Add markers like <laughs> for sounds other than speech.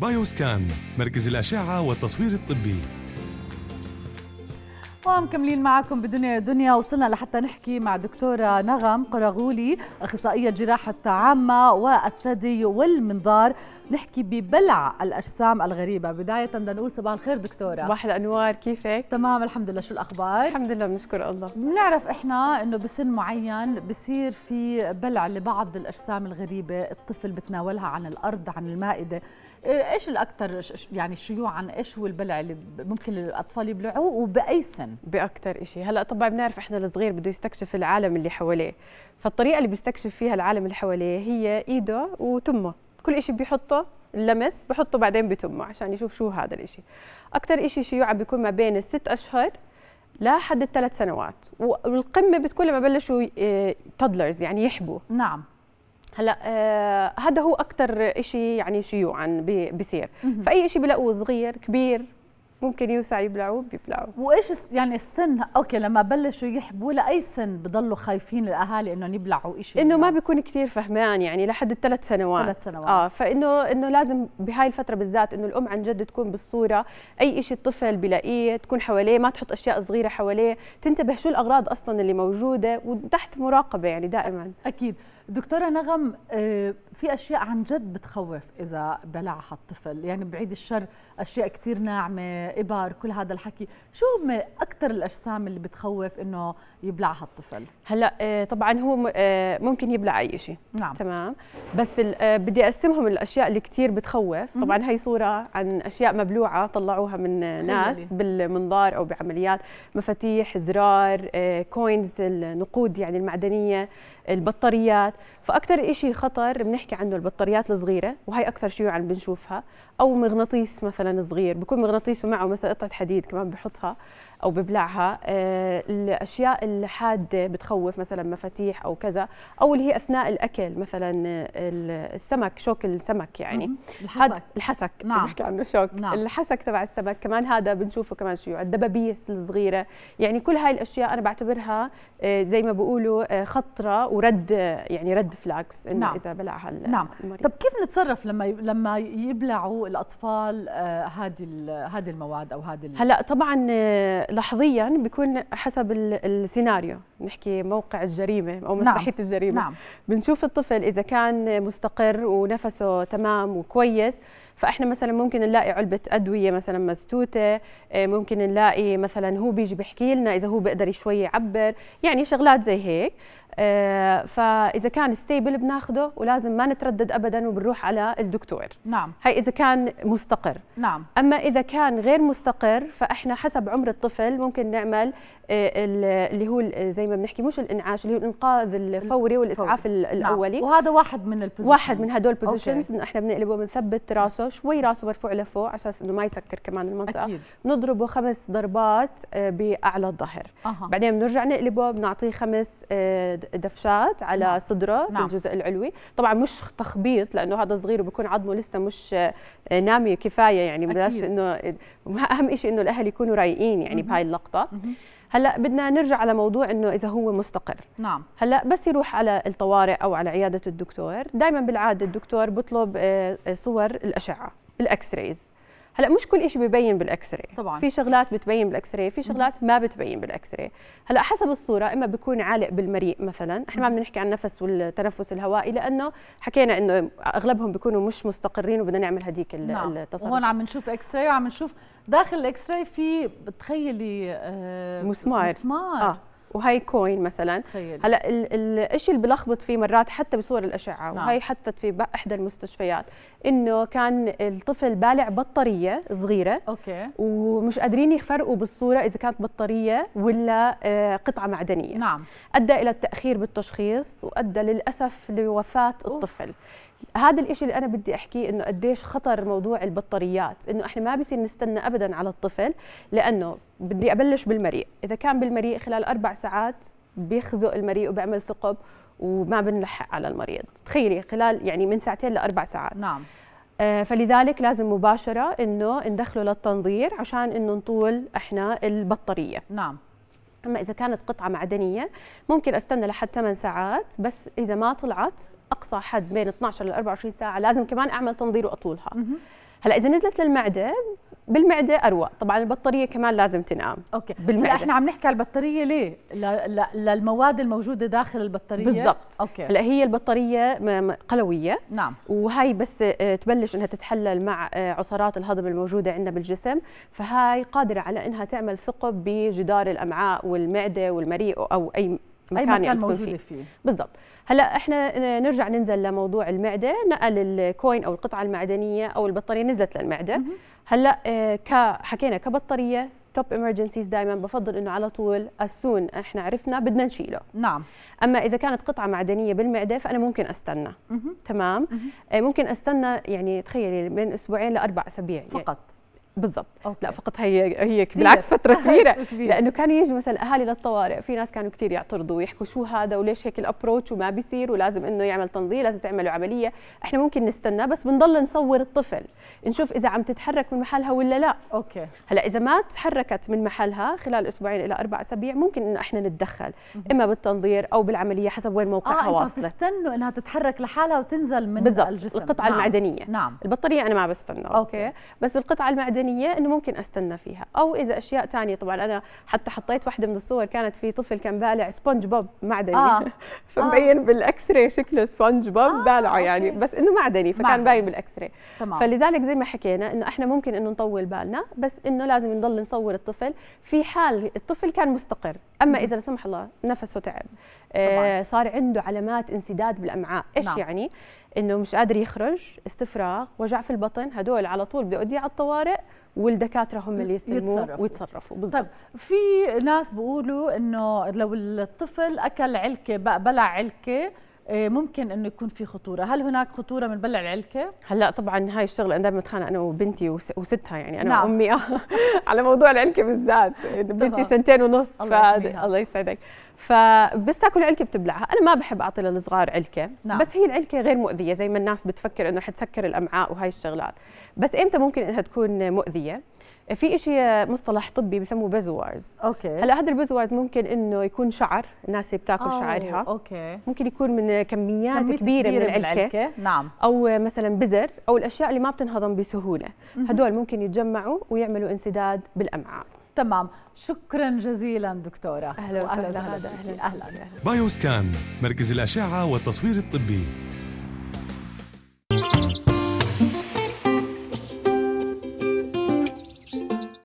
بايوسكان مركز الأشعة والتصوير الطبي ومكملين معكم بدنيا دنيا وصلنا لحتى نحكي مع دكتورة نغم قرغولي أخصائية جراحة عامة والثدي والمنظار نحكي ببلع الأجسام الغريبة بداية بدنا نقول صباح الخير دكتورة صباح الأنوار كيفك؟ تمام الحمد لله شو الأخبار؟ الحمد لله بنشكر الله بنعرف إحنا إنه بسن معين بصير في بلع لبعض الأجسام الغريبة الطفل بتناولها عن الأرض عن المائدة إيش الأكثر يعني شيوعا إيش هو البلع اللي ممكن الأطفال يبلعوه وبأي سن؟ باكثر شيء هلا طبعا بنعرف احنا الصغير بده يستكشف العالم اللي حواليه فالطريقه اللي بيستكشف فيها العالم اللي حواليه هي ايده وتمه كل شيء بيحطه اللمس بحطه بعدين بتمه عشان يشوف شو هذا الشيء اكثر شيء شيوعا بيكون ما بين الست اشهر لحد الثلاث سنوات والقمه بتكون لما بلشوا تادلرز آه، يعني يحبوا نعم هلا آه هذا هو اكثر شيء يعني شيوعا بيصير فاي شيء بلاقوه صغير كبير ممكن يوسع يبلعوه بيبلعوه وايش يعني السن اوكي لما بلشوا يحبوا لاي سن بضلوا خايفين الاهالي انهم يبلعوا شيء انه ما بيكون كثير فهمان يعني لحد الثلاث سنوات ثلاث سنوات اه فانه انه لازم بهاي الفتره بالذات انه الام عن جد تكون بالصوره اي شيء الطفل بلاقيه تكون حواليه ما تحط اشياء صغيره حواليه تنتبه شو الاغراض اصلا اللي موجوده وتحت مراقبه يعني دائما اكيد دكتورة نغم آه، في أشياء عن جد بتخوف إذا بلعها الطفل يعني بعيد الشر أشياء كتير ناعمة إبر كل هذا الحكي شو هم أكثر الأجسام اللي بتخوف إنه يبلعها الطفل هلا آه، طبعا هو آه، ممكن يبلع أي شيء نعم تمام بس بدي أقسمهم الأشياء اللي كتير بتخوف طبعا هي صورة عن أشياء مبلوعة طلعوها من ناس خلالي. بالمنظار أو بعمليات مفاتيح زرار كوينز النقود يعني المعدنية البطاريات فاكثر شيء خطر بنحكي عنه البطاريات الصغيره وهي اكثر شيوعا بنشوفها او مغناطيس مثلا صغير بكون مغناطيس ومعه مثلا قطعه حديد كمان بحطها او ببلعها آه، الاشياء الحاده بتخوف مثلا مفاتيح او كذا او اللي هي اثناء الاكل مثلا السمك شوك السمك يعني الحسك الحسك نعم بنحكي عنه شوك نعم. الحسك تبع السمك كمان هذا بنشوفه كمان شيوع الدبابيس الصغيره يعني كل هاي الاشياء انا بعتبرها آه، زي ما بيقولوا آه، خطره ورد يعني رد فلاكس انه نعم. اذا بلعها نعم المريض. طب كيف نتصرف لما لما يبلعوا الاطفال هذه هذه المواد او هذه هلا طبعا لحظيا بيكون حسب السيناريو نحكي موقع الجريمه او نعم. مسرحيه نعم. الجريمه نعم. بنشوف الطفل اذا كان مستقر ونفسه تمام وكويس فاحنا مثلا ممكن نلاقي علبه ادويه مثلا مستوتة آه، ممكن نلاقي مثلا هو بيجي بيحكي لنا اذا هو بيقدر شوي يعبر يعني شغلات زي هيك آه، فاذا كان ستيبل بناخده ولازم ما نتردد ابدا وبنروح على الدكتور نعم هي اذا كان مستقر نعم اما اذا كان غير مستقر فاحنا حسب عمر الطفل ممكن نعمل آه، اللي هو زي ما بنحكي مش الانعاش اللي هو الانقاذ الفوري والاسعاف نعم. الاولي نعم. وهذا واحد من البوزيشنز واحد من هدول البوزيشنز احنا بنقلبه بنثبت راسه شوي راسه مرفوع لفوق عشان انه ما يسكر كمان المنطقه أكيد. نضربه خمس ضربات آه، باعلى الظهر أه. بعدين بنرجع نقلبه بنعطيه خمس آه، دفشات على نعم. صدره نعم. بالجزء العلوي طبعا مش تخبيط لانه هذا صغير وبكون عظمه لسه مش آه، نامي كفايه يعني بلاش انه اهم شيء انه الاهل يكونوا رايقين يعني بهاي اللقطه مه. هلا بدنا نرجع على موضوع انه اذا هو مستقر نعم هلا بس يروح على الطوارئ او على عياده الدكتور دائما بالعاده الدكتور بطلب آه، آه، صور الاشعه الاكس ريز هلا مش كل شيء ببين بالاكس راي طبعا في شغلات بتبين بالاكس راي في شغلات ما بتبين بالاكس راي هلا حسب الصوره اما بيكون عالق بالمريء مثلا احنا ما عم نحكي عن النفس والتنفس الهوائي لانه حكينا انه اغلبهم بيكونوا مش مستقرين وبدنا نعمل هديك نعم. التصرف هون عم نشوف اكس راي وعم نشوف داخل الاكس راي في بتخيلي آه مسمار مسمار آه. وهي كوين مثلا هلا الشيء اللي بلخبط فيه مرات حتى بصور الاشعه نعم. وهي حتى في احدى المستشفيات انه كان الطفل بالع بطاريه صغيره اوكي ومش قادرين يفرقوا بالصوره اذا كانت بطاريه ولا آه، قطعه معدنيه نعم ادى الى التاخير بالتشخيص وادى للاسف لوفاه الطفل أوف. هذا الإشي اللي أنا بدي أحكيه إنه قديش خطر موضوع البطاريات إنه إحنا ما بصير نستنى أبدا على الطفل لأنه بدي أبلش بالمريء إذا كان بالمريء خلال أربع ساعات بيخزق المريء وبيعمل ثقب وما بنلحق على المريض تخيلي خلال يعني من ساعتين لأربع ساعات نعم آه، فلذلك لازم مباشرة إنه ندخله للتنظير عشان إنه نطول إحنا البطارية نعم اما اذا كانت قطعه معدنيه ممكن استنى لحد 8 ساعات بس اذا ما طلعت اقصى حد بين 12 ل 24 ساعه لازم كمان اعمل تنظير واطولها هلا اذا نزلت للمعده بالمعده اروى طبعا البطاريه كمان لازم تنام اوكي بالمعده احنا عم نحكي على البطاريه ليه ل... ل... للمواد الموجوده داخل البطاريه بالضبط اوكي هلا هي البطاريه قلويه نعم وهي بس آه، تبلش انها تتحلل مع آه، عصارات الهضم الموجوده عندنا بالجسم فهاي قادره على انها تعمل ثقب بجدار الامعاء والمعده والمريء او اي مكان, أي مكان يعني موجود فيه, فيه. بالضبط هلا احنا نرجع ننزل لموضوع المعده نقل الكوين او القطعه المعدنيه او البطاريه نزلت للمعده هلا آه، ك حكينا كبطاريه توب امرجنسيز دائما بفضل انه على طول السون احنا عرفنا بدنا نشيله نعم اما اذا كانت قطعه معدنيه بالمعده فانا ممكن استنى مه. تمام مه. آه، ممكن استنى يعني تخيلي من اسبوعين لاربع اسابيع يعني. فقط يعني بالضبط أوكي. لا فقط هي هي بالعكس <laughs> فتره كبيره لانه كانوا يجوا مثلا اهالي للطوارئ في ناس كانوا كثير يعترضوا ويحكوا شو هذا وليش هيك الابروتش وما بيصير ولازم انه يعمل تنظير لازم تعملوا عمليه احنا ممكن نستنى بس بنضل نصور الطفل نشوف اذا عم تتحرك من محلها ولا لا اوكي هلا اذا ما تحركت من محلها خلال اسبوعين الى اربع اسابيع ممكن انه احنا نتدخل اما بالتنظير او بالعمليه حسب وين موقعها آه واصله بتستنوا انها تتحرك لحالها وتنزل من بالزبط. الجسم القطعه نعم. المعدنيه نعم البطاريه انا ما بستنى اوكي, أوكي. بس القطعه المعدنيه الثانيه انه ممكن استنى فيها او اذا اشياء ثانيه طبعا انا حتى حطيت واحده من الصور كانت في طفل كان بالع سبونج بوب معدني آه. <laughs> آه. فمبين آه. بالاكس راي شكله سبونج بوب آه. بالعه يعني أوكي. بس انه معدني فكان باين بالاكس راي فلذلك زي ما حكينا انه احنا ممكن انه نطول بالنا بس انه لازم نضل نصور الطفل في حال الطفل كان مستقر اما اذا لا سمح الله نفسه تعب آه صار عنده علامات انسداد بالامعاء ايش نعم. يعني انه مش قادر يخرج استفراغ وجع في البطن هدول على طول بدي اوديه على الطوارئ والدكاتره هم اللي يستلموا ويتصرفوا بالضبط طيب في ناس بيقولوا انه لو الطفل اكل علكه بلع علكه آه، ممكن انه يكون في خطوره هل هناك خطوره من بلع العلكه هلا طبعا هاي الشغله انا دائما بتخانق انا وبنتي وستها يعني انا نعم. وامي <laughs> على موضوع العلكه بالذات بنتي سنتين ونص ف... الله يسعدك فبس تاكل علكه بتبلعها انا ما بحب اعطي للصغار علكه نعم. بس هي العلكه غير مؤذيه زي ما الناس بتفكر انه رح تسكر الامعاء وهي الشغلات بس امتى ممكن انها تكون مؤذيه في شيء مصطلح طبي بسموه بزوارز اوكي هلا هذا البزوارز ممكن انه يكون شعر الناس بتاكل شعرها اوكي ممكن يكون من كميات كبيره, كبيرة من, العلكة. العلكه نعم او مثلا بزر او الاشياء اللي ما بتنهضم بسهوله هدول ممكن يتجمعوا ويعملوا انسداد بالامعاء تمام شكرا جزيلا دكتوره اهلا وسهلا اهلا اهلا بايوسكان مركز الاشعه والتصوير الطبي